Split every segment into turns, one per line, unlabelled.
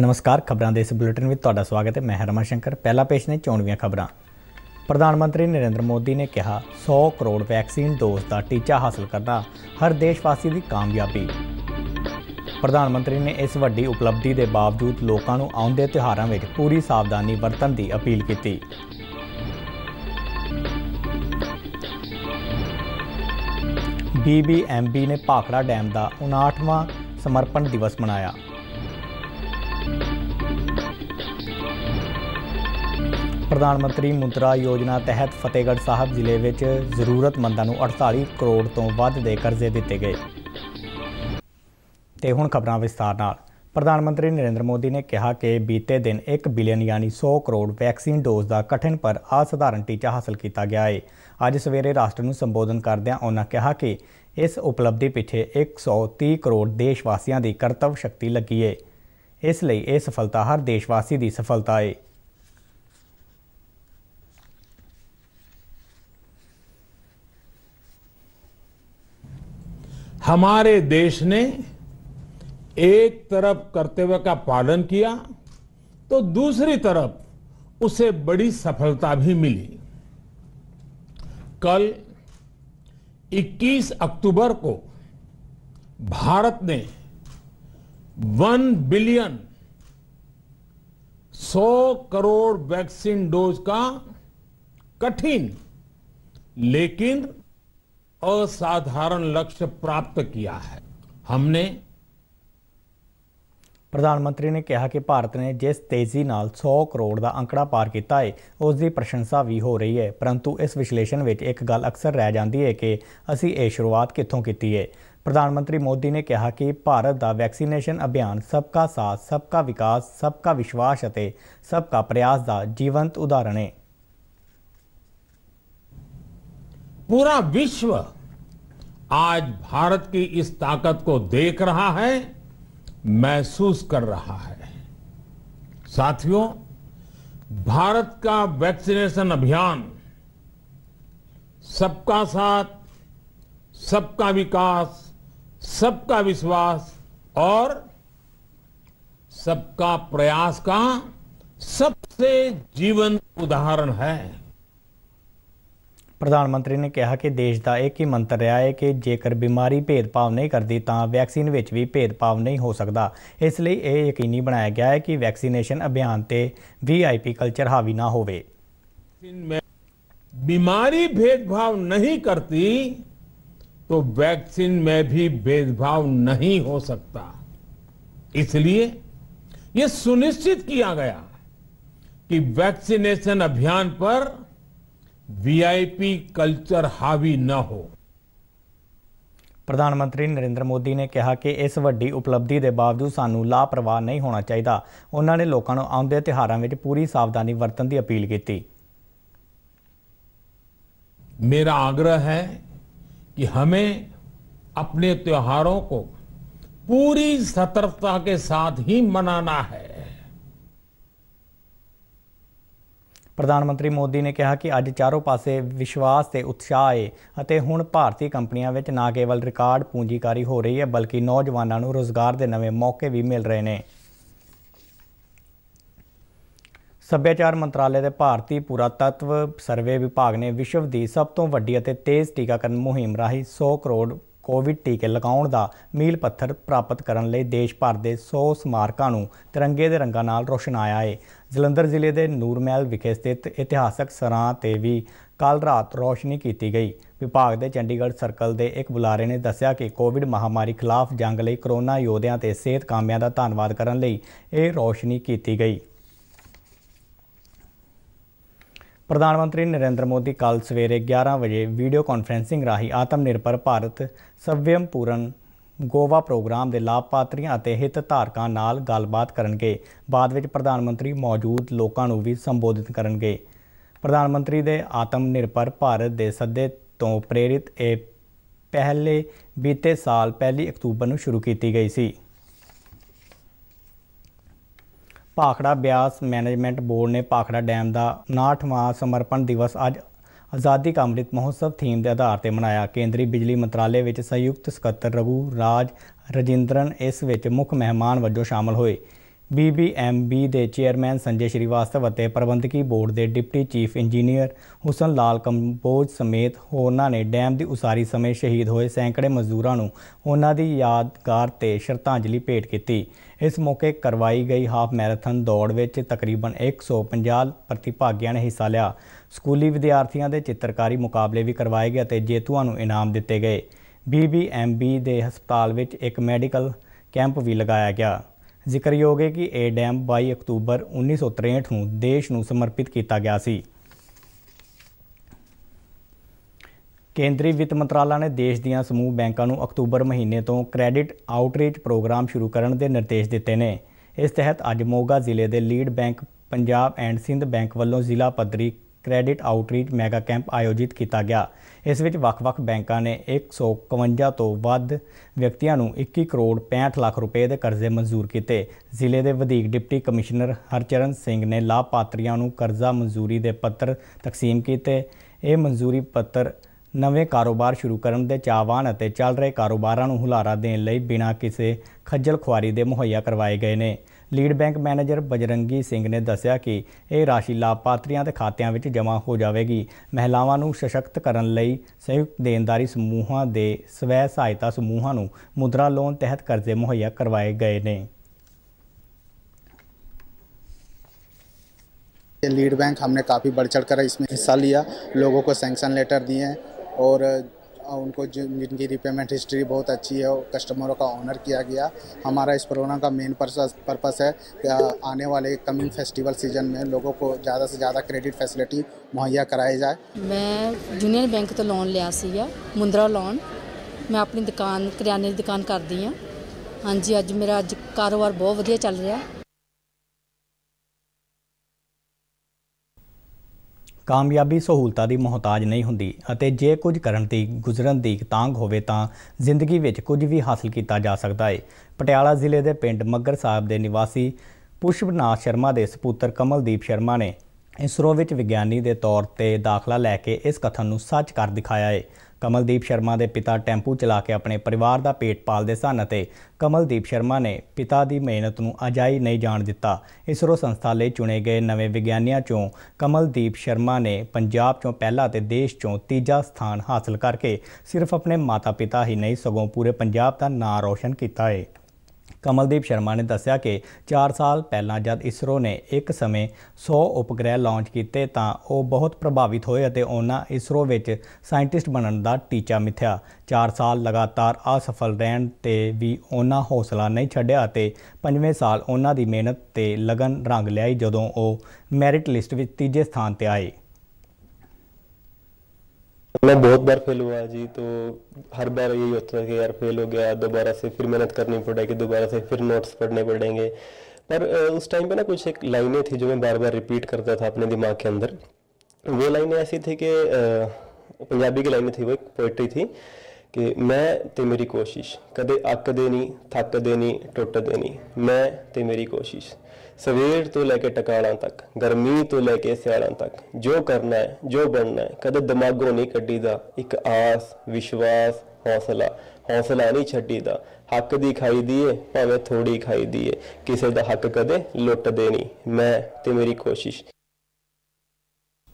ਨਮਸਕਾਰ ਖਬਰਾਂ ਦੇ ਇਸ ਬੁਲੇਟਿਨ ਵਿੱਚ ਤੁਹਾਡਾ ਸਵਾਗਤ ਹੈ ਮੈਂ ਹਰਮਨ ਸ਼ੰਕਰ ਪਹਿਲਾ ਪੇਸ਼ ਨੇ ਚੋਣਵੀਆਂ ਖਬਰਾਂ ਪ੍ਰਧਾਨ ਮੰਤਰੀ ਨਰਿੰਦਰ ਮੋਦੀ ਨੇ ਕਿਹਾ 100 ਕਰੋੜ ਵੈਕਸੀਨ ਡੋਜ਼ ਦਾ ਟੀਚਾ ਹਾਸਲ ਕਰਨਾ ਹਰ ਦੇਸ਼ਵਾਸੀ ਦੀ ਕਾਮਯਾਬੀ ਪ੍ਰਧਾਨ ਮੰਤਰੀ ਨੇ ਇਸ ਵੱਡੀ ਉਪਲਬਧੀ ਦੇ ਬਾਵਜੂਦ ਲੋਕਾਂ ਨੂੰ ਆਉਂਦੇ ਤਿਹਾਰਾਂ ਵਿੱਚ ਪੂਰੀ ਸਾਵਧਾਨੀ ਵਰਤਣ ਦੀ ਅਪੀਲ ਕੀਤੀ BBMB ਨੇ ਭਾਖੜਾ ਡੈਮ ਦਾ 59ਵਾਂ ਸਮਰਪਣ ਦਿਵਸ ਮਨਾਇਆ ਪ੍ਰਧਾਨ ਮੰਤਰੀ ਮੁੰਦਰਾ ਯੋਜਨਾ ਤਹਿਤ ਫਤਿਹਗੜ੍ਹ ਸਾਹਿਬ ਜ਼ਿਲ੍ਹੇ ਵਿੱਚ ਜ਼ਰੂਰਤਮੰਦਾਂ ਨੂੰ 48 ਕਰੋੜ ਤੋਂ ਵੱਧ ਦੇ ਕਰਜ਼ੇ ਦਿੱਤੇ ਗਏ ਤੇ ਹੁਣ ਖਬਰਾਂ ਵਿਸਤਾਰ ਨਾਲ ਪ੍ਰਧਾਨ ਮੰਤਰੀ ਨਰਿੰਦਰ ਮੋਦੀ ਨੇ ਕਿਹਾ ਕਿ ਬੀਤੇ ਦਿਨ 1 ਬਿਲੀਅਨ ਯਾਨੀ 100 ਕਰੋੜ ਵੈਕਸੀਨ ਡੋਜ਼ ਦਾ ਕਠਿਨ ਪਰ ਅਸਧਾਰਨ ਟੀਚਾ ਹਾਸਲ ਕੀਤਾ ਗਿਆ ਹੈ ਅੱਜ ਸਵੇਰੇ ਰਾਸ਼ਟਰ ਨੂੰ ਸੰਬੋਧਨ ਕਰਦਿਆਂ ਉਹਨਾਂ ਕਿਹਾ ਕਿ ਇਸ ਉਪਲਬਧੀ ਪਿੱਛੇ 130 ਕਰੋੜ ਦੇਸ਼ ਵਾਸੀਆਂ ਦੀ ਕਰਤਵ ਸ਼ਕਤੀ ਲੱਗੀ ਹੈ ਇਸ ਲਈ ਇਹ ਸਫਲਤਾ ਹਰ ਦੇਸ਼ ਵਾਸੀ ਦੀ ਸਫਲਤਾ ਹੈ
हमारे देश ने एक तरफ कर्तव्य का पालन किया तो दूसरी तरफ उसे बड़ी सफलता भी मिली कल 21 अक्टूबर को भारत ने 1 बिलियन 100 करोड़ वैक्सीन डोज का कठिन लेकिन
असाधारण लक्ष्य प्राप्त किया है हमने ਪ੍ਰਧਾਨ ਮੰਤਰੀ ਨੇ ਕਿਹਾ ਕਿ ਭਾਰਤ ਨੇ ਜਿਸ ਤੇਜ਼ੀ ਨਾਲ 100 ਕਰੋੜ ਦਾ ਅੰਕੜਾ ਪਾਰ ਕੀਤਾ ਹੈ ਉਸ ਦੀ ਪ੍ਰਸ਼ੰਸਾ ਵੀ ਹੋ ਰਹੀ ਹੈ ਪਰੰਤੂ ਇਸ ਵਿਸ਼ਲੇਸ਼ਣ ਵਿੱਚ ਇੱਕ ਗੱਲ ਅਕਸਰ ਰਹਿ ਜਾਂਦੀ ਹੈ ਕਿ ਅਸੀਂ ਇਹ ਸ਼ੁਰੂਆਤ ਕਿੱਥੋਂ ਕੀਤੀ ਹੈ ਪ੍ਰਧਾਨ ਮੰਤਰੀ ਮੋਦੀ ਨੇ ਕਿਹਾ ਕਿ ਭਾਰਤ ਦਾ ਵੈਕਸੀਨੇਸ਼ਨ ਅਭਿਆਨ ਸਬਕਾ ਸਾਥ ਸਬਕਾ ਵਿਕਾਸ ਸਬਕਾ ਵਿਸ਼ਵਾਸ ਅਤੇ ਸਬਕਾ ਪ੍ਰਯਾਸ ਦਾ ਜੀਵੰਤ ਉਦਾਹਰਣ ਹੈ
पूरा विश्व आज भारत की इस ताकत को देख रहा है महसूस कर रहा है साथियों भारत का वैक्सीनेशन अभियान सबका साथ सबका विकास सबका विश्वास और सबका प्रयास का सबसे जीवंत उदाहरण है
प्रधानमंत्री ने कहा कि देश का एक ही मंत्र रहा है कि जेकर बीमारी भेदभाव नहीं करती तो वैक्सीन भी भेदभाव नहीं हो सकता इसलिए यह यकीनी बनाया गया है कि वैक्सीनेशन अभियान से वी आई पी कल्चर हावी ना हो
बीमारी भेदभाव नहीं करती तो वैक्सीन में भी भेदभाव नहीं हो सकता इसलिए यह सुनिश्चित किया गया कि वैक्सीनेशन अभियान पर वीआईपी कल्चर हावी न हो
ਪ੍ਰਧਾਨ ਮੰਤਰੀ ਨਰਿੰਦਰ ਮੋਦੀ ਨੇ ਕਿਹਾ ਕਿ ਇਸ ਵੱਡੀ ਉਪਲਬਧੀ ਦੇ ਬਾਵਜੂਦ ਸਾਨੂੰ ਲਾਪਰਵਾਹ ਨਹੀਂ ਹੋਣਾ ਚਾਹੀਦਾ ਉਹਨਾਂ ਨੇ ਲੋਕਾਂ ਨੂੰ ਆਉਂਦੇ ਤਿਹਾਰਾਂ ਵਿੱਚ ਪੂਰੀ ਸਾਵਧਾਨੀ ਵਰਤਣ ਦੀ ਅਪੀਲ ਕੀਤੀ
ਮੇਰਾ आग्रह ਹੈ ਕਿ ਹਮੇ ਆਪਣੇ त्योहारों को ਪੂਰੀ सतर्कता के ਸਾਥ ਹੀ ਮਨਾਣਾ ਹੈ
ਪ੍ਰਧਾਨ ਮੰਤਰੀ ਮੋਦੀ ਨੇ ਕਿਹਾ ਕਿ ਅੱਜ ਚਾਰੋਂ ਪਾਸੇ ਵਿਸ਼ਵਾਸ ਤੇ ਉਤਸ਼ਾਹ ਹੈ ਅਤੇ ਹੁਣ ਭਾਰਤੀ ਕੰਪਨੀਆਂ ਵਿੱਚ ਨਾ ਕੇਵਲ ਰਿਕਾਰਡ ਪੂੰਜੀਕਾਰੀ ਹੋ ਰਹੀ ਹੈ ਬਲਕਿ ਨੌਜਵਾਨਾਂ ਨੂੰ ਰੋਜ਼ਗਾਰ ਦੇ ਨਵੇਂ ਮੌਕੇ ਵੀ ਮਿਲ ਰਹੇ ਨੇ ਸੱਭਿਆਚਾਰ ਮੰਤਰਾਲੇ ਦੇ ਭਾਰਤੀ ਪੁਰਾਤੱਤਵ ਸਰਵੇ ਵਿਭਾਗ ਨੇ ਵਿਸ਼ਵ ਦੀ ਸਭ ਤੋਂ ਵੱਡੀ ਅਤੇ ਤੇਜ਼ ਟੀਕਾਕਰਨ ਮੁਹਿੰਮ ਰਾਹੀਂ 100 ਕਰੋੜ ਕੋਵਿਡ ਟੀਕੇ ਲਗਾਉਣ ਦਾ ਮੀਲ ਪੱਥਰ ਪ੍ਰਾਪਤ ਕਰਨ ਲਈ ਦੇਸ਼ ਭਰ ਦੇ 100 ਸਮਾਰਕਾਂ ਨੂੰ ਤਿਰੰਗੇ ਦੇ ਰੰਗਾਂ ਨਾਲ ਰੋਸ਼ਨਾਇਆ ਹੈ ਜਲੰਧਰ ਜ਼ਿਲ੍ਹੇ ਦੇ ਨੂਰਮਹਿਲ ਵਿਖੇ ਸਥਿਤ ਇਤਿਹਾਸਕ ਸਰਾਂ ਤੇ ਵੀ ਕੱਲ ਰਾਤ ਰੋਸ਼ਨੀ ਕੀਤੀ ਗਈ ਵਿਭਾਗ ਦੇ ਚੰਡੀਗੜ੍ਹ ਸਰਕਲ ਦੇ ਇੱਕ ਬੁਲਾਰੇ ਨੇ ਦੱਸਿਆ ਕਿ ਕੋਵਿਡ ਮਹਾਮਾਰੀ ਖਿਲਾਫ ਜੰਗ ਲਈ ਕਰੋਨਾ ਯੋਧਿਆਂ ਤੇ ਸਿਹਤ ਕਾਮਿਆਂ ਦਾ ਧੰਨਵਾਦ ਕਰਨ ਲਈ ਇਹ ਰੋਸ਼ਨੀ ਕੀਤੀ ਗਈ ਪ੍ਰਧਾਨ ਮੰਤਰੀ ਨਰਿੰਦਰ ਮੋਦੀ ਕੱਲ ਸਵੇਰੇ 11 ਵਜੇ ਵੀਡੀਓ ਕਾਨਫਰੈਂਸਿੰਗ ਰਾਹੀਂ ਆਤਮ ਨਿਰਭਰ ਭਾਰਤ ਸਵਯੰਪੂਰਨ ਗੋਵਾ ਪ੍ਰੋਗਰਾਮ ਦੇ ਲਾਭਪਾਤਰੀਆਂ ਅਤੇ ਧਾਰਕਾਂ ਨਾਲ ਗੱਲਬਾਤ ਕਰਨਗੇ ਬਾਅਦ ਵਿੱਚ ਪ੍ਰਧਾਨ ਮੰਤਰੀ ਮੌਜੂਦ ਲੋਕਾਂ ਨੂੰ ਵੀ ਸੰਬੋਧਿਤ ਕਰਨਗੇ ਪ੍ਰਧਾਨ ਮੰਤਰੀ ਦੇ ਆਤਮ ਨਿਰਭਰ ਭਾਰਤ ਦੇ ਸੱਦੇ ਤੋਂ ਪ੍ਰੇਰਿਤ ਇਹ ਪਹਿਲੇ ਬੀਤੇ ਸਾਲ 1 ਅਕਤੂਬਰ ਨੂੰ ਸ਼ੁਰੂ ਕੀਤੀ ਗਈ ਸੀ ਪਾਖੜਾ ਬਿਆਸ ਮੈਨੇਜਮੈਂਟ ਬੋਰਡ ਨੇ ਪਾਖੜਾ ਡੈਮ ਦਾ 59ਵਾਂ ਸਮਰਪਣ ਦਿਵਸ ਅੱਜ ਆਜ਼ਾਦੀ ਕਾ ਅੰਮ੍ਰਿਤ ਮਹੋਤਸਵ ਥੀਮ ਦੇ ਆਧਾਰ ਤੇ ਮਨਾਇਆ ਕੇਂਦਰੀ ਬਿਜਲੀ ਮੰਤਰਾਲੇ ਵਿੱਚ ਸੰਯੁਕਤ ਸਕੱਤਰ ਰਗੂ ਰਾਜ ਰਜਿੰਦਰਨ ਇਸ ਵਿੱਚ ਮੁੱਖ ਮਹਿਮਾਨ ਵਜੋਂ ਸ਼ਾਮਲ ਹੋਏ ਬੀਬੀਐਮਬੀ ਦੇ ਚੇਅਰਮੈਨ ਸੰਜੇ ਸ਼੍ਰੀਵਾਸਤਵ ਅਤੇ ਪ੍ਰਬੰਧਕੀ ਬੋਰਡ ਦੇ ਡਿਪਟੀ ਚੀਫ ਇੰਜੀਨੀਅਰ ਹੁਸਨ ਲਾਲ ਕੰਬੋਜ ਸਮੇਤ ਹੋਰਨਾਂ ਨੇ ਡੈਮ ਦੀ ਉਸਾਰੀ ਸਮੇਂ ਸ਼ਹੀਦ ਹੋਏ ਸੈਂਕੜੇ ਮਜ਼ਦੂਰਾਂ ਨੂੰ ਉਹਨਾਂ ਦੀ ਯਾਦਗਾਰ ਤੇ ਸ਼ਰਧਾਂਜਲੀ ਭੇਟ ਕੀਤੀ ਇਸ ਮੌਕੇ ਕਰਵਾਈ ਗਈ ਹਾਫ ਮੈਰਾਥਨ ਦੌੜ ਵਿੱਚ ਤਕਰੀਬਨ 150 ਪ੍ਰਤੀਭਾਗੀਆਂ ਨੇ ਹਿੱਸਾ ਲਿਆ ਸਕੂਲੀ ਵਿਦਿਆਰਥੀਆਂ ਦੇ ਚਿੱਤਰਕਾਰੀ ਮੁਕਾਬਲੇ ਵੀ ਕਰਵਾਏ ਗਏ ਅਤੇ ਜੇਤੂਆਂ ਨੂੰ ਇਨਾਮ ਦਿੱਤੇ ਗਏ ਬੀਬੀਐਮਬੀ ਦੇ ਹਸਪਤਾਲ ਵਿੱਚ ਇੱਕ ਮੈਡੀਕਲ ਕੈਂਪ ਵੀ ਲਗਾਇਆ ਗਿਆ ਜ਼ਿਕਰਯੋਗ ਹੈ ਕਿ ਇਹ ਡੈਮ 22 ਅਕਤੂਬਰ 1963 ਨੂੰ ਦੇਸ਼ ਨੂੰ ਸਮਰਪਿਤ ਕੀਤਾ ਗਿਆ ਸੀ ਕੇਂਦਰੀ ਵਿੱਤ ਮੰਤਰਾਲਾ ਨੇ ਦੇਸ਼ ਦੀਆਂ ਸਮੂਹ ਬੈਂਕਾਂ ਨੂੰ ਅਕਤੂਬਰ ਮਹੀਨੇ ਤੋਂ ਕ੍ਰੈਡਿਟ ਆਊਟਰੀਚ ਪ੍ਰੋਗਰਾਮ ਸ਼ੁਰੂ ਕਰਨ ਦੇ ਨਿਰਦੇਸ਼ ਦਿੱਤੇ ਨੇ ਇਸ ਤਹਿਤ ਅੱਜ ਮੋਗਾ ਜ਼ਿਲ੍ਹੇ ਦੇ lead bank Punjab and Sind bank ਵੱਲੋਂ ਜ਼ਿਲ੍ਹਾ ਪੱਧਰੀ ਕ੍ਰੈਡਿਟ ਆਊਟਰੀਚ ਮੈਗਾ ਕੈਂਪ ਆਯੋਜਿਤ ਕੀਤਾ ਗਿਆ ਇਸ ਵਿੱਚ ਵੱਖ-ਵੱਖ ਬੈਂਕਾਂ ਨੇ 151 ਤੋਂ ਵੱਧ ਵਿਅਕਤੀਆਂ ਨੂੰ 21 ਕਰੋੜ 65 ਲੱਖ ਰੁਪਏ ਦੇ ਕਰਜ਼ੇ ਮਨਜ਼ੂਰ ਕੀਤੇ ਜ਼ਿਲ੍ਹੇ ਦੇ ਵਧੀਕ ਡਿਪਟੀ ਕਮਿਸ਼ਨਰ ਹਰਚਰਨ ਸਿੰਘ ਨੇ ਲਾਭਪਾਤਰੀਆਂ ਨੂੰ ਕਰਜ਼ਾ ਮਨਜ਼ੂਰੀ ਦੇ ਪੱਤਰ ਤਕਸੀਮ ਕੀਤੇ ਇਹ ਮਨਜ਼ੂਰੀ ਪੱਤਰ ਨਵੇਂ ਕਾਰੋਬਾਰ ਸ਼ੁਰੂ ਕਰਨ ਦੇ ਚਾਹਵਾਨ ਅਤੇ ਚੱਲ ਰਹੇ ਕਾਰੋਬਾਰਾਂ ਨੂੰ ਹੁਲਾਰਾ ਦੇਣ ਲਈ ਬਿਨਾਂ ਕਿਸੇ ਖੱਜਲ ਖੁਆਰੀ ਦੇ ਮੁਹੱਈਆ ਕਰਵਾਏ ਗਏ ਨੇ lead bank manager Bajrangi Singh ਨੇ ਦੱਸਿਆ ਕਿ ਇਹ ਰਾਸ਼ੀ ਲਾਭਪਾਤਰੀਆਂ ਦੇ ਖਾਤਿਆਂ ਵਿੱਚ ਜਮ੍ਹਾਂ ਹੋ ਜਾਵੇਗੀ ਮਹਿਲਾਵਾਂ ਨੂੰ ਸਸ਼ਕਤ ਕਰਨ ਲਈ ਸਹਿਯੋਗ ਦੇਣਦਾਰੀ ਸਮੂਹਾਂ ਦੇ ਸਵੈ ਸਹਾਇਤਾ ਸਮੂਹਾਂ ਨੂੰ ਮੁਦਰਾ ਲੋਨ ਤਹਿਤ ਕਰਜ਼ੇ ਮੁਹੱਈਆ ਕਰਵਾਏ ਗਏ ਨੇ
ਲੀਡ ਬੈਂਕ ਹਮਨੇ ਕਾਫੀ ਬੜਚੜ चढ़ कर ਹਿੱਸਾ ਲਿਆ लिया ਕੋ ਸੈਂਕਸ਼ਨ ਲੈਟਰ लेटर दिए ਔਰ उनको जिनकी रिपेमेंट हिस्ट्री बहुत अच्छी है कस्टमरों का ऑनर किया गया हमारा इस प्रोग्राम का मेन पर्पस है आने वाले कमिंग फेस्टिवल सीजन में लोगों को ज़्यादा से ज़्यादा क्रेडिट फैसिलिटी मुहैया कराई जाए
मैं यूनियन बैंक तो लोन लिया
मैं अपनी दुकान ਮੈਂ की दुकान कर दी हाँ हाँ जी
अज मेरा अज कारोबार बहुत वजिए चल रहा है ਕਾਮਯਾਬੀ ਸਹੂਲਤਾਂ ਦੀ ਮਹਤਾਜ ਨਹੀਂ ਹੁੰਦੀ ਅਤੇ ਜੇ ਕੁਝ ਕਰਨ ਦੀ ਗੁਜ਼ਰਨ ਦੀ ਤਾਂਗ ਹੋਵੇ ਤਾਂ ਜ਼ਿੰਦਗੀ ਵਿੱਚ ਕੁਝ ਵੀ ਹਾਸਲ ਕੀਤਾ ਜਾ ਸਕਦਾ ਹੈ ਪਟਿਆਲਾ ਜ਼ਿਲ੍ਹੇ ਦੇ ਪਿੰਡ ਮੱਗਰ ਸਾਹਿਬ ਦੇ ਨਿਵਾਸੀ ਪੁਸ਼ਪਨਾਥ ਸ਼ਰਮਾ ਦੇ ਸੁਪੁੱਤਰ ਕਮਲਦੀਪ ਸ਼ਰਮਾ ਨੇ ਇਸਰੋ ਵਿੱਚ ਵਿਗਿਆਨੀ ਦੇ ਤੌਰ ਤੇ ਦਾਖਲਾ ਲੈ ਕੇ ਇਸ ਕਥਨ ਨੂੰ ਸੱਚ ਕਰ ਦਿਖਾਇਆ ਹੈ ਕਮਲਦੀਪ ਸ਼ਰਮਾ ਦੇ ਪਿਤਾ ਟੈਂਪੂ ਚਲਾ ਕੇ ਆਪਣੇ ਪਰਿਵਾਰ ਦਾ ਪੇਟ ਪਾਲਦੇ ਸਨ ਅਤੇ ਕਮਲਦੀਪ ਸ਼ਰਮਾ ਨੇ ਪਿਤਾ ਦੀ ਮਿਹਨਤ ਨੂੰ ਅਜਾਈ ਨਹੀਂ ਜਾਣ ਦਿੱਤਾ ਇਸਰੋ ਸੰਸਥਾ ਲਈ ਚੁਣੇ ਗਏ ਨਵੇਂ ਵਿਗਿਆਨੀਆਂ ਚੋਂ ਕਮਲਦੀਪ ਸ਼ਰਮਾ ਨੇ ਪੰਜਾਬ ਚੋਂ ਪਹਿਲਾ ਤੇ ਦੇਸ਼ ਚੋਂ ਤੀਜਾ ਸਥਾਨ ਹਾਸਲ ਕਰਕੇ ਸਿਰਫ ਆਪਣੇ ਮਾਤਾ-ਪਿਤਾ ਹੀ ਨਹੀਂ ਸਗੋਂ ਪੂਰੇ ਪੰਜਾਬ ਦਾ ਨਾਂ ਰੌਸ਼ਨ ਕੀਤਾ ਹੈ ਕਮਲਦੀਪ ਸ਼ਰਮਾ ਨੇ ਦੱਸਿਆ ਕਿ 4 ਸਾਲ ਪਹਿਲਾਂ ਜਦ ਇਸਰੋ ਨੇ ਇੱਕ ਸਮੇਂ 100 ਉਪਗ੍ਰਹਿ ਲਾਂਚ ਕੀਤੇ ਤਾਂ ਉਹ ਬਹੁਤ ਪ੍ਰਭਾਵਿਤ ਹੋਏ ਅਤੇ ਉਹਨਾਂ ਇਸਰੋ ਵਿੱਚ ਸਾਇੰਟਿਸਟ ਬਣਨ ਦਾ ਟੀਚਾ ਮਿੱਥਿਆ 4 ਸਾਲ ਲਗਾਤਾਰ ਅਸਫਲ ਰਹਿਣ ਤੇ ਵੀ ਉਹਨਾਂ ਹੌਸਲਾ ਨਹੀਂ ਛੱਡਿਆ ਅਤੇ 5ਵੇਂ ਸਾਲ ਉਹਨਾਂ ਦੀ ਮਿਹਨਤ ਤੇ ਲਗਨ ਰੰਗ ਲਿਆਈ ਜਦੋਂ ਉਹ ਮੈਰਿਟ ਲਿਸਟ ਵਿੱਚ ਤੀਜੇ ਸਥਾਨ ਤੇ ਆਏ मैं बहुत बार फेल हुआ जी तो हर बार यही होता था कि यार फेल हो गया दोबारा से फिर मेहनत करनी पड़ेगी दोबारा से फिर नोट्स पढ़ने पड़ेंगे पर उस टाइम पे ना कुछ एक लाइनें थी जो मैं बार बार रिपीट करता था अपने दिमाग के अंदर वो लाइनें ऐसी थी कि पंजाबी की लाइनें थी वो एक पोइट्री थी ਕਿ ਮੈਂ ਤੇ ਮੇਰੀ ਕੋਸ਼ਿਸ਼ ਕਦੇ ਅੱਕਦੇ ਨਹੀਂ ਥੱਕਦੇ ਨਹੀਂ ਟੁੱਟਦੇ ਨਹੀਂ ਮੈਂ ਤੇ ਮੇਰੀ ਕੋਸ਼ਿਸ਼ ਸਵੇਰ ਤੋਂ ਲੈ ਕੇ ਟਕਾਲਾਂ ਤੱਕ ਗਰਮੀ ਤੋਂ ਲੈ ਕੇ ਸਿਆਲਾਂ ਤੱਕ ਜੋ ਕਰਨਾ ਹੈ ਜੋ ਬਣਨਾ ਹੈ ਕਦੇ ਦਿਮਾਗੋਂ ਨਹੀਂ ਕੱਢੀਦਾ ਇੱਕ ਆਸ ਵਿਸ਼ਵਾਸ ਹੌਸਲਾ ਹੌਸਲਾ ਨਹੀਂ ਛੱਡੀਦਾ ਹੱਕ ਦੀ ਖਾਈ ਏ ਭਾਵੇਂ ਥੋੜੀ ਖਾਈ ਏ ਕਿਸੇ ਦਾ ਹੱਕ ਕਦੇ ਲੁੱਟਦੇ ਨਹੀਂ ਮੈਂ ਤੇ ਮੇਰੀ ਕੋਸ਼ਿਸ਼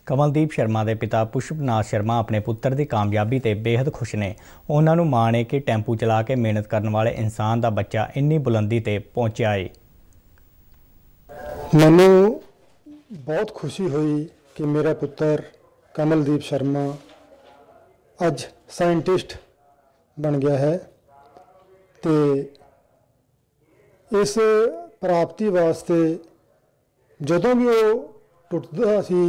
ਕਮਲਦੀਪ ਸ਼ਰਮਾ ਦੇ ਪਿਤਾ ਪੁਸ਼ਪਨਾਥ ਸ਼ਰਮਾ ਆਪਣੇ ਪੁੱਤਰ ਦੀ ਕਾਮਯਾਬੀ ਤੇ ਬੇहद ਖੁਸ਼ ਨੇ ਉਹਨਾਂ ਨੂੰ ਮਾਣ ਹੈ ਕਿ ਟੈਂਪੂ ਚਲਾ ਕੇ ਮਿਹਨਤ ਕਰਨ ਵਾਲੇ ਇਨਸਾਨ ਦਾ ਬੱਚਾ ਇੰਨੀ ਬੁਲੰਦੀ ਤੇ ਪਹੁੰਚਿਆ ਹੈ
ਮੈਨੂੰ ਬਹੁਤ ਖੁਸ਼ੀ ਹੋਈ ਕਿ ਮੇਰਾ ਪੁੱਤਰ ਕਮਲਦੀਪ ਸ਼ਰਮਾ ਅੱਜ ਸਾਇੰਟਿਸਟ ਬਣ ਗਿਆ ਹੈ ਤੇ ਇਸ ਪ੍ਰਾਪਤੀ ਵਾਸਤੇ ਜਦੋਂ ਵੀ ਉਹ ਟੁੱਟਦਾ ਸੀ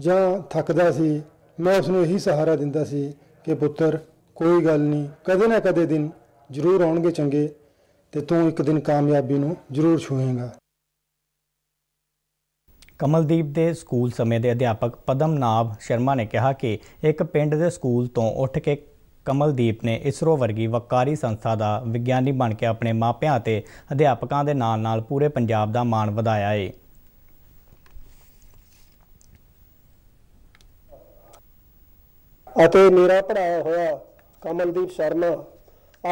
ਜਾਂ ਥੱਕਦਾ ਸੀ ਮੈਂ ਉਸ ਨੂੰ ਇਹੀ ਸਹਾਰਾ ਦਿੰਦਾ ਸੀ ਕਿ ਪੁੱਤਰ ਕੋਈ ਗੱਲ ਨਹੀਂ ਕਦੇ ਨਾ ਕਦੇ ਦਿਨ ਜ਼ਰੂਰ ਆਉਣਗੇ ਚੰਗੇ ਤੇ ਤੂੰ ਇੱਕ ਦਿਨ ਕਾਮਯਾਬੀ ਨੂੰ ਜ਼ਰੂਰ ਛੂਹੇਂਗਾ
ਕਮਲਦੀਪ ਦੇ ਸਕੂਲ ਸਮੇਂ ਦੇ ਅਧਿਆਪਕ ਪਦਮਨਾਭ ਸ਼ਰਮਾ ਨੇ ਕਿਹਾ ਕਿ ਇੱਕ ਪਿੰਡ ਦੇ ਸਕੂਲ ਤੋਂ ਉੱਠ ਕੇ ਕਮਲਦੀਪ ਨੇ ਇਸਰੋ ਵਰਗੀ ਵਕਾਰੀ ਸੰਸਥਾ ਦਾ ਵਿਗਿਆਨੀ ਬਣ ਕੇ ਆਪਣੇ ਮਾਪਿਆਂ ਅਤੇ ਅਧਿਆਪਕਾਂ ਦੇ ਨਾਲ-ਨਾਲ ਪੂਰੇ ਪੰਜਾਬ ਦਾ ਮਾਣ ਵਧਾਇਆ ਹੈ
ਅਤੇ ਮੇਰਾ ਪੜਾਇਆ ਹੋਇਆ ਕਮਲਦੀਪ ਸ਼ਰਮਾ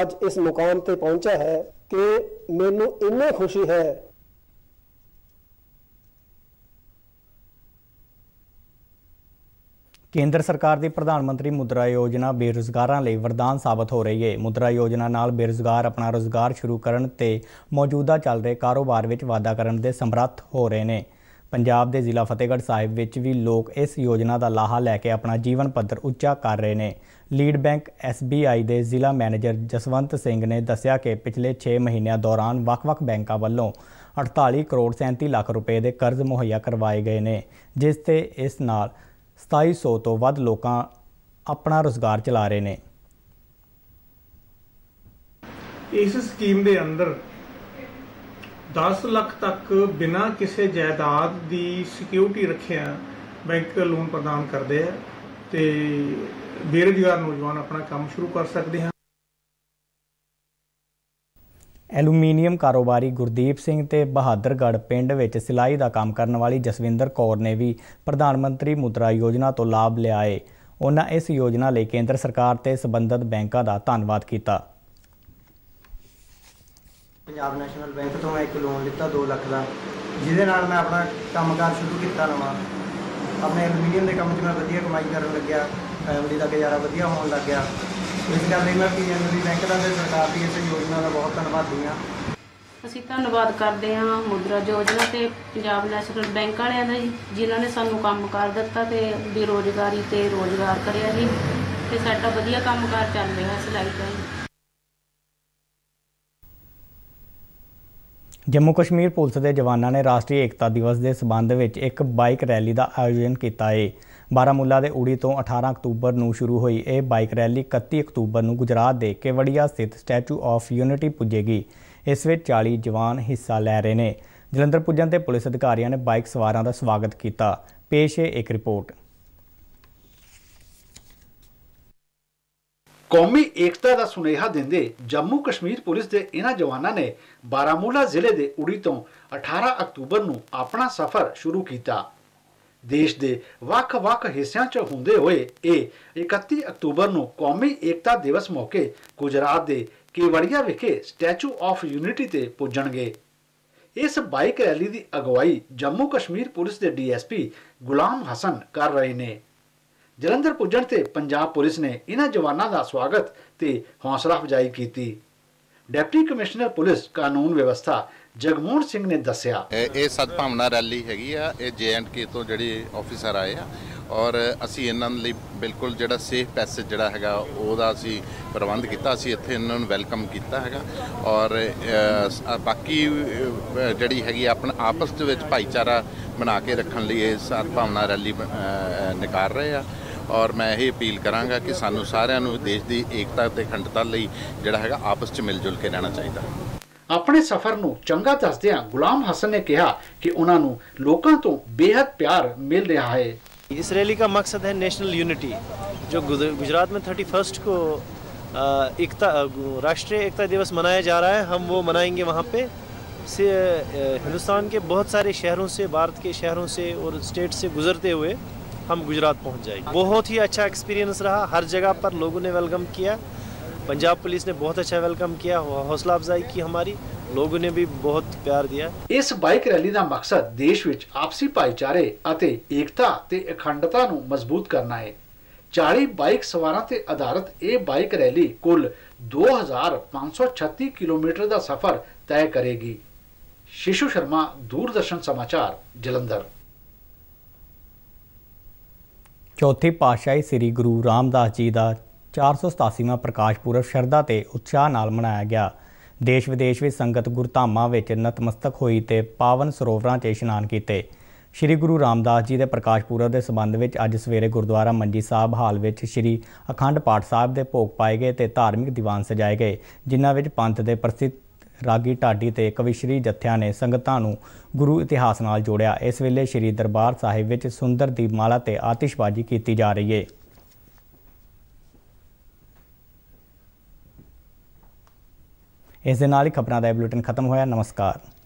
ਅੱਜ ਇਸ ਮੁਕਾਮ ਤੇ ਪਹੁੰਚਾ ਹੈ ਕਿ ਮੈਨੂੰ ਇੰਨੀ ਖੁਸ਼ੀ ਹੈ
ਕੇਂਦਰ ਸਰਕਾਰ ਦੀ ਪ੍ਰਧਾਨ ਮੰਤਰੀ ਮੁਦਰਾ ਯੋਜਨਾ ਬੇਰੁਜ਼ਗਾਰਾਂ ਲਈ ਵਰਦਾਨ ਸਾਬਤ ਹੋ ਰਹੀ ਹੈ ਮੁਦਰਾ ਯੋਜਨਾ ਨਾਲ ਬੇਰੁਜ਼ਗਾਰ ਆਪਣਾ ਰੋਜ਼ਗਾਰ ਸ਼ੁਰੂ ਕਰਨ ਤੇ ਮੌਜੂਦਾ ਚੱਲ ਰਹੇ ਕਾਰੋਬਾਰ ਵਿੱਚ ਵਾਧਾ ਕਰਨ ਦੇ ਸਮਰੱਥ ਹੋ ਰਹੇ ਨੇ ਪੰਜਾਬ ਦੇ ਜ਼ਿਲ੍ਹਾ ਫਤਿਹਗੜ੍ਹ ਸਾਹਿਬ ਵਿੱਚ ਵੀ ਲੋਕ ਇਸ ਯੋਜਨਾ ਦਾ ਲਾਹਾ ਲੈ ਕੇ ਆਪਣਾ ਜੀਵਨ ਪੱਧਰ ਉੱਚਾ ਕਰ ਰਹੇ ਨੇ ਲੀਡ ਬੈਂਕ SBI ਦੇ ਜ਼ਿਲ੍ਹਾ ਮੈਨੇਜਰ ਜਸਵੰਤ ਸਿੰਘ ਨੇ ਦੱਸਿਆ ਕਿ ਪਿਛਲੇ 6 ਮਹੀਨਿਆਂ ਦੌਰਾਨ ਵੱਖ-ਵੱਖ ਬੈਂਕਾਂ ਵੱਲੋਂ 48 ਕਰੋੜ 37 ਲੱਖ ਰੁਪਏ ਦੇ ਕਰਜ਼ ਮੁਹੱਈਆ ਕਰਵਾਏ ਗਏ ਨੇ ਜਿਸ ਤੇ ਇਸ ਨਾਲ 2700 ਤੋਂ ਵੱਧ ਲੋਕਾਂ ਆਪਣਾ ਰੋਜ਼ਗਾਰ ਚਲਾ ਰਹੇ ਨੇ
ਇਸ ਸਕੀਮ ਦੇ ਅੰਦਰ 10 ਲੱਖ ਤੱਕ ਬਿਨਾਂ ਕਿਸੇ ਜਾਇਦਾਦ ਦੀ ਸਿਕਿਉਰਿਟੀ ਰੱਖਿਆ ਬੈਂਕ ਲੋਨ ਪ੍ਰਦਾਨ ਕਰਦੇ ਆ ਤੇ ਬੇਰੁਜ਼ਗਾਰ ਨੌਜਵਾਨ ਆਪਣਾ ਕੰਮ ਸ਼ੁਰੂ ਕਰ ਸਕਦੇ ਹਨ
ਐਲੂਮੀਨੀਅਮ ਕਾਰੋਬਾਰੀ ਗੁਰਦੀਪ ਸਿੰਘ ਤੇ ਬਹਾਦਰਗੜ ਪਿੰਡ ਵਿੱਚ ਸਿਲਾਈ ਦਾ ਕੰਮ ਕਰਨ ਵਾਲੀ ਜਸਵਿੰਦਰ ਕੌਰ ਨੇ ਵੀ ਪ੍ਰਧਾਨ ਮੰਤਰੀ ਮੁਦਰਾ ਯੋਜਨਾ ਤੋਂ ਲਾਭ ਲਿਆ ਉਹਨਾਂ ਇਸ ਯੋਜਨਾ ਲਈ ਕੇਂਦਰ ਸਰਕਾਰ ਤੇ ਸਬੰਧਤ ਬੈਂਕਾਂ ਦਾ ਧੰਨਵਾਦ ਕੀਤਾ ਪੰਜਾਬ ਨੈਸ਼ਨਲ ਬੈਂਕ ਤੋਂ ਮੈਂ ਇੱਕ ਲੋਨ ਲਿੱਤਾ 2 ਲੱਖ ਦਾ ਜਿਹਦੇ ਨਾਲ ਮੈਂ ਆਪਣਾ ਕੰਮਕਾਰ ਸ਼ੁਰੂ ਕੀਤਾ ਨਵਾਂ ਆਪਣੇ ਐਲੂਮੀਨੀਅਮ ਦੇ ਕੰਮ 'ਚ ਮੈਂ ਵਧੀਆ ਕਮਾਈ ਕਰਨ ਲੱਗਿਆ ਫੈਮਿਲੀ ਦਾ ਗੁਜ਼ਾਰਾ ਵਧੀਆ ਹੋਣ ਲੱਗਿਆ ਇਸ ਕਰਕੇ ਮੈਂ ਪੀਐਨਬੀ ਬੈਂਕ ਦਾ ਤੇ ਸਰਕਾਰ ਦੀ ਇਸ ਯੋਜਨਾ ਦਾ ਬਹੁਤ ਧੰਨਵਾਦੀ ਹਾਂ
ਅਸੀਂ ਧੰਨਵਾਦ ਕਰਦੇ ਹਾਂ ਮੁਦਰਾ ਯੋਜਨਾ ਤੇ ਪੰਜਾਬ ਨੈਸ਼ਨਲ ਬੈਂਕ ਵਾਲਿਆਂ ਦਾ ਜੀ ਜਿਨ੍ਹਾਂ ਨੇ ਸਾਨੂੰ ਕੰਮ ਕਰ ਦਿੱਤਾ ਤੇ ਬੇਰੋਜ਼ਗਾਰੀ ਤੇ ਰੋਜ਼ਗਾਰ ਕਰਿਆ ਜੀ ਤੇ ਸਾਡਾ
ਵਧੀਆ ਕੰਮਕਾਰ ਚੱਲ ਰਿਹਾ ਸਿਲਾਈ ਦਾ
ਜੰਮੂ ਕਸ਼ਮੀਰ ਪੁਲਿਸ ਦੇ ਜਵਾਨਾਂ ਨੇ ਰਾਸ਼ਟਰੀ ਏਕਤਾ ਦਿਵਸ ਦੇ ਸਬੰਧ ਵਿੱਚ ਇੱਕ ਬਾਈਕ ਰੈਲੀ ਦਾ ਆਯੋਜਨ ਕੀਤਾ ਹੈ ਬਾਰਾਮੂਲਾ ਦੇ ਉੜੀ ਤੋਂ 18 ਅਕਤੂਬਰ ਨੂੰ ਸ਼ੁਰੂ ਹੋਈ ਇਹ ਬਾਈਕ ਰੈਲੀ 31 ਅਕਤੂਬਰ ਨੂੰ ਗੁਜਰਾਤ ਦੇ ਕੇਵੜੀਆ ਸਥਿਤ ਸਟੈਚੂ ਆਫ ਯੂਨਿਟੀ ਪੁੱਜੇਗੀ ਇਸ ਵਿੱਚ 40 ਜਵਾਨ ਹਿੱਸਾ ਲੈ ਰਹੇ ਨੇ ਜਲੰਧਰ ਪੁੱਜਣ ਤੇ ਪੁਲਿਸ ਅਧਿਕਾਰੀਆਂ ਨੇ ਬਾਈਕ ਸਵਾਰਾਂ ਦਾ ਸਵਾਗਤ ਕੀਤਾ ਪੇਸ਼ ਹੈ ਇੱਕ ਰਿਪੋਰਟ
ਕੌਮੀ ਏਕਤਾ ਦਾ ਸੁਨੇਹਾ ਦਿੰਦੇ ਜੰਮੂ ਕਸ਼ਮੀਰ ਪੁਲਿਸ ਦੇ ਇਹਨਾਂ ਜਵਾਨਾਂ ਨੇ ਬਾਰਾਮੂਲਾ ਜ਼ਿਲ੍ਹੇ ਦੇ ਉੜੀ ਤੋਂ 18 ਅਕਤੂਬਰ ਨੂੰ ਆਪਣਾ ਸਫ਼ਰ ਸ਼ੁਰੂ ਕੀਤਾ ਦੇਸ਼ ਦੇ ਵੱਖ-ਵੱਖ ਹਿੱਸਿਆਂ 'ਚ ਹੁੰਦੇ ਹੋਏ ਇਹ 31 ਅਕਤੂਬਰ ਨੂੰ ਕੌਮੀ ਏਕਤਾ ਦਿਵਸ ਮੌਕੇ ਗੁਜਰਾਤ ਦੇ ਕੇਵੜੀਆ ਵਿਖੇ ਸਟੈਚੂ ਆਫ ਯੂਨਿਟੀ ਤੇ ਪੁੱਜਣਗੇ ਇਸ ਬਾਈਕ ਰੈਲੀ ਦੀ ਅਗਵਾਈ ਜੰਮੂ ਕਸ਼ਮੀਰ ਪੁਲਿਸ ਦੇ ਡੀਐਸਪੀ ਗੁਲਾਮ ਹਸਨ ਕਰ ਰਹੇ ਨੇ ਜਲੰਧਰ ਪੁੱਜਣ ਤੇ ਪੰਜਾਬ ਪੁਲਿਸ ਨੇ ਇਹਨਾਂ ਜਵਾਨਾਂ ਦਾ ਸਵਾਗਤ ਤੇ ਹੌਸਲਾ ਅਫਜ਼ਾਈ ਕੀਤੀ ਡਿਪਟੀ ਕਮਿਸ਼ਨਰ ਪੁਲਿਸ ਕਾਨੂੰਨ ਵਿਵਸਥਾ ਜਗਮੋਹਨ ਸਿੰਘ ਨੇ ਦੱਸਿਆ ਇਹ ਸਦਭਾਵਨਾ ਰੈਲੀ ਹੈਗੀ ਆ ਇਹ ਜੇਐਂਡਕੇ ਤੋਂ ਜਿਹੜੇ ਆਫੀਸਰ ਆਏ ਆ ਔਰ ਅਸੀਂ ਇਹਨਾਂ ਲਈ ਬਿਲਕੁਲ ਜਿਹੜਾ ਸੇਫ ਪੈਸੇਜ ਜਿਹੜਾ ਹੈਗਾ ਉਹਦਾ ਅਸੀਂ ਪ੍ਰਬੰਧ ਕੀਤਾ ਅਸੀਂ ਇੱਥੇ ਇਹਨਾਂ ਨੂੰ ਵੈਲਕਮ ਕੀਤਾ ਹੈਗਾ ਔਰ ਬਾਕੀ ਜਿਹੜੀ ਹੈਗੀ ਆਪਣਾ ਆਪਸ ਦੇ ਵਿੱਚ ਭਾਈਚਾਰਾ ਬਣਾ ਕੇ ਰੱਖਣ ਲਈ ਇਹ ਸਦਭਾਵਨਾ ਰੈਲੀ ਨਿਕਾਰ ਰਹੇ ਆ और मैं यही अपील करा कि सू सारू देश की एकता ਏਕਤਾ ਤੇ ਅਖੰਡਤਾ ਲਈ ਜਿਹੜਾ ਹੈਗਾ ਆਪਸ 'ਚ ਮਿਲ ਜੁਲ ਕੇ ਰਹਿਣਾ ਚਾਹੀਦਾ ਆਪਣੇ ਸਫ਼ਰ ਨੂੰ ਚੰਗਾ ਦੱਸਦਿਆਂ ਗੁਲਾਮ ਹਸਨ ਨੇ ਕਿਹਾ ਕਿ ਉਹਨਾਂ ਨੂੰ ਲੋਕਾਂ ਤੋਂ इस रैली का मकसद है नेशनल यूनिटी जो गुजरात में थर्टी फर्स्ट को एकता राष्ट्रीय एकता दिवस मनाया जा रहा है हम वो मनाएंगे वहाँ पे से हिंदुस्तान के बहुत सारे शहरों से भारत के शहरों से और स्टेट से गुजरते हुए हम गुजरात पहुंच जाएगी बहुत ही अच्छा एक्सपीरियंस रहा हर जगह पर लोगों ने वेलकम किया पंजाब पुलिस ने बहुत अच्छा वेलकम किया हौसला अफजाई की हमारी ਲੋਗੋ ਨੇ ਵੀ ਬਹੁਤ ਪਿਆਰ ਦਿਆ ਇਸ ਬਾਈਕ ਰੈਲੀ ਦਾ ਮਕਸਦ ਦੇਸ਼ ਵਿੱਚ ਆਪਸੀ ਭਾਈਚਾਰੇ ਅਤੇ ਏਕਤਾ ਤੇ ਅਖੰਡਤਾ ਨੂੰ ਮਜ਼ਬੂਤ ਕਰਨਾ ਹੈ 40 ਬਾਈਕ ਸਵਾਰਾਂ ਤੇ ਆਧਾਰਿਤ ਇਹ ਬਾਈਕ ਰੈਲੀ ਕੁੱਲ 2536 ਕਿਲੋਮੀਟਰ ਦਾ ਸਫ਼ਰ ਤੈਅ ਕਰੇਗੀ ਸ਼ਿਸ਼ੂ ਸ਼ਰਮਾ ਦੂਰਦਰਸ਼ਨ ਸਮਾਚਾਰ ਜਲੰਧਰ
ਚੌਥੇ ਪਾਤਸ਼ਾਹੀ ਸ੍ਰੀ ਗੁਰੂ ਰਾਮਦਾਸ ਜੀ ਦਾ 487ਵਾਂ ਪ੍ਰਕਾਸ਼ ਪੁਰਬ ਸ਼ਰਧਾ ਤੇ ਉਤਸ਼ਾਹ ਨਾਲ ਮਨਾਇਆ ਗਿਆ ਦੇਸ਼ ਵਿਦੇਸ਼ ਵਿੱਚ ਸੰਗਤ ਗੁਰਧਾਮਾਂ ਵਿੱਚ ਨਤਮਸਤਕ ਹੋਈ ਤੇ ਪਾਵਨ ਸਰੋਵਰਾਂ 'ਚ ਇਸ਼ਨਾਨ ਕੀਤੇ ਸ਼੍ਰੀ ਗੁਰੂ ਰਾਮਦਾਸ ਜੀ ਦੇ ਪ੍ਰਕਾਸ਼ ਪੁਰਬ ਦੇ ਸਬੰਧ ਵਿੱਚ ਅੱਜ ਸਵੇਰੇ ਗੁਰਦੁਆਰਾ ਮੰਜੀ ਸਾਹਿਬ ਹਾਲ ਵਿੱਚ ਸ਼੍ਰੀ ਅਖੰਡ ਪਾਠ ਸਾਹਿਬ ਦੇ ਭੋਗ ਪਾਏ ਗਏ ਤੇ ਧਾਰਮਿਕ ਦੀਵਾਨ ਸਜਾਏ ਗਏ ਜਿਨ੍ਹਾਂ ਵਿੱਚ ਪੰਥ ਦੇ ਪ੍ਰਸਿੱਧ ਰਾਗੀ ਢਾਡੀ ਤੇ ਕਵਿਸ਼ਰੀ ਜਥਿਆਂ ਨੇ ਸੰਗਤਾਂ ਨੂੰ ਗੁਰੂ ਇਤਿਹਾਸ ਨਾਲ ਜੋੜਿਆ ਇਸ ਵੇਲੇ ਸ੍ਰੀ ਦਰਬਾਰ ਸਾਹਿਬ ਵਿੱਚ ਸੁੰਦਰ ਦੀਪਮਾਲਾ ਤੇ ਆਤਿਸ਼ਬਾਜ਼ੀ ਕੀਤੀ ਜਾ ਰਹੀ ਹੈ ਇਸ ਦੇ ਨਾਲ ਹੀ ਖਬਰਾਂ ਦਾ ਬੁਲੇਟਿਨ ਖਤਮ ਹੋਇਆ ਨਮਸਕਾਰ